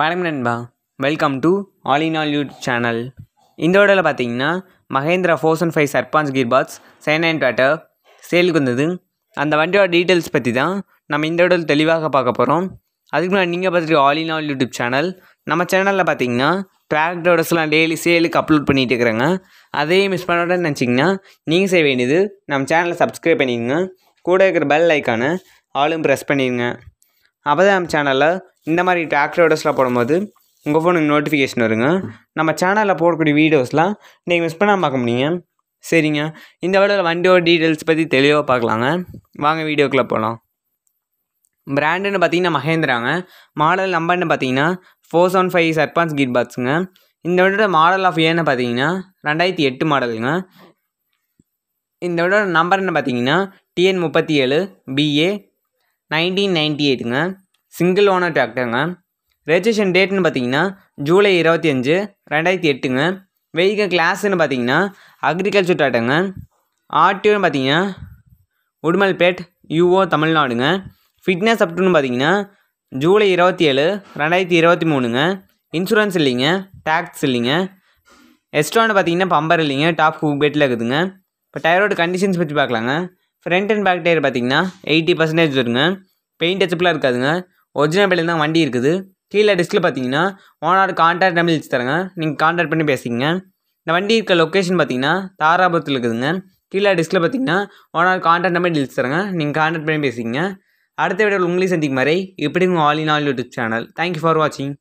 வணக்கம் நண்பா welcome to all in all YouTube channel இந்த வீடியோவில் பார்த்தீங்கன்னா Mahindra four and five Sarpanch gear box seven and பேட்டர் சேலுக்கு வந்தது அந்த வண்டியோட டீட்டெயில்ஸ் பற்றி தான் நம்ம இந்த இடத்துல தெளிவாக பார்க்க போகிறோம் அதுக்கு முன்னாடி நீங்கள் பார்த்துட்டு all in all YouTube channel நம்ம சேனலில் பார்த்தீங்கன்னா ட்ராக்ட் டெய்லி சேலுக்கு அப்லோட் பண்ணிகிட்டு இருக்கிறாங்க அதையும் மிஸ் பண்ணோடன்னு நினச்சிங்கன்னா நீங்கள் செய்ய வேண்டியது நம்ம சேனலை சப்ஸ்கிரைப் பண்ணிடுங்க கூட இருக்கிற பெல் ஐக்கானை ஆளும் ப்ரெஸ் பண்ணிடுங்க அப்போ தான் நம்ம சேனலில் இந்த மாதிரி ஆக்டிவ் ஆர்டர்ஸ்லாம் போடும்போது உங்கள் ஃபோனுக்கு நோட்டிஃபிகேஷன் வருங்க நம்ம சேனலில் போடக்கூடிய வீடியோஸ்லாம் நீங்கள் மிஸ் பண்ணாமல் பார்க்க முடியுங்க சரிங்க இந்த வீடியோவில் வண்டியோட டீட்டெயில்ஸ் பற்றி தெளிவாக பார்க்கலாங்க வாங்க வீடியோக்குள்ளே போகலாம் பிராண்டுன்னு பார்த்தீங்கன்னா மகேந்திராங்க மாடல் நம்பர்னு பார்த்தீங்கன்னா ஃபோர் செவன் ஃபைவ் சர்பான்ஸ் கீட் பாக்ஸுங்க இந்த விடோட மாடல் ஆஃப் இயர்னு பார்த்தீங்கன்னா ரெண்டாயிரத்தி எட்டு மாடலுங்க இந்த விடோட நம்பர்னு பார்த்தீங்கன்னா டிஎன் முப்பத்தி ஏழு பிஏ நைன்டீன் நைன்டி எயிட்டுங்க சிங்கிள் ஓனர் டிராக்டருங்க ரெஜிஸ்ட்ரேஷன் டேட்னு பார்த்தீங்கன்னா ஜூலை இருபத்தி அஞ்சு ரெண்டாயிரத்தி எட்டுங்க வெஹிக்கல் கிளாஸ்ன்னு பார்த்தீங்கன்னா அக்ரிகல்ச்சர் டாட்டாங்க ஆர்டிஓன்னு பார்த்தீங்கன்னா உடுமல்பேட் யூஓ தமிழ்நாடுங்க ஃபிட்னஸ் அப்டூன்னு பார்த்தீங்கன்னா ஜூலை இருபத்தி ஏழு ரெண்டாயிரத்தி இருபத்தி மூணுங்க இன்சூரன்ஸ் இல்லைங்க டேக்ஸ் இல்லைங்க எஸ்ட்ரான்னு பார்த்தீங்கன்னா பம்பர் இல்லைங்க டாப் ஹூக் பெட்டில் இருக்குதுங்க இப்போ டயரோட கண்டிஷன்ஸ் பற்றி பார்க்கலாங்க ஃப்ரண்ட் அண்ட் பேக் டயர் பார்த்தீங்கன்னா எயிட்டி பர்சன்டேஜ் வருங்க பெயிண்ட் டச்சப்லாம் இருக்காதுங்க ஒரிஜினல் பில்லில் தான் வண்டி இருக்குது கீழே டிஸ்கில் பார்த்தீங்கன்னா ஓனர் கான்டாக்ட் நம்பர் வச்சு தரேங்க நீங்கள் கான்டாக்ட் பண்ணி பேசிக்கங்க இந்த வண்டி இருக்க லொக்கேஷன் பார்த்தீங்கன்னா தாராபுரத்தில் இருக்குதுங்க கீழே டிஸ்கில் பார்த்தீங்கன்னா ஓனர் கான்டாக்ட் நம்பர் டீல்ஸ் தரேங்க நீங்கள் கான்டாக்ட் பண்ணி பேசிக்கங்க அடுத்த விட உங்களையும் சந்திக்கும் வரை இப்படி உங்கள் all in all YouTube channel thank you for வாட்சிங்